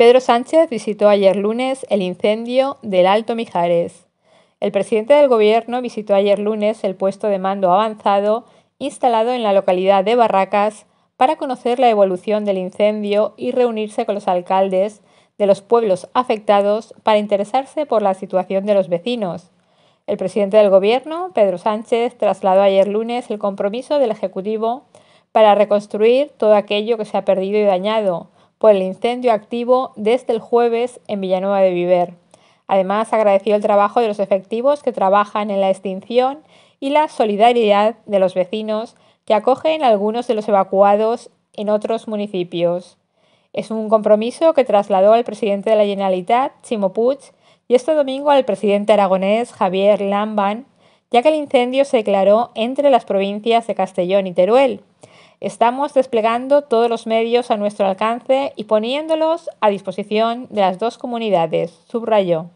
Pedro Sánchez visitó ayer lunes el incendio del Alto Mijares. El presidente del gobierno visitó ayer lunes el puesto de mando avanzado instalado en la localidad de Barracas para conocer la evolución del incendio y reunirse con los alcaldes de los pueblos afectados para interesarse por la situación de los vecinos. El presidente del Gobierno, Pedro Sánchez, trasladó ayer lunes el compromiso del Ejecutivo para reconstruir todo aquello que se ha perdido y dañado, por el incendio activo desde el jueves en Villanueva de Viver. Además, agradeció el trabajo de los efectivos que trabajan en la extinción y la solidaridad de los vecinos que acogen a algunos de los evacuados en otros municipios. Es un compromiso que trasladó al presidente de la Generalitat, Chimo Puig, y este domingo al presidente aragonés, Javier Lamban, ya que el incendio se declaró entre las provincias de Castellón y Teruel, Estamos desplegando todos los medios a nuestro alcance y poniéndolos a disposición de las dos comunidades, subrayó.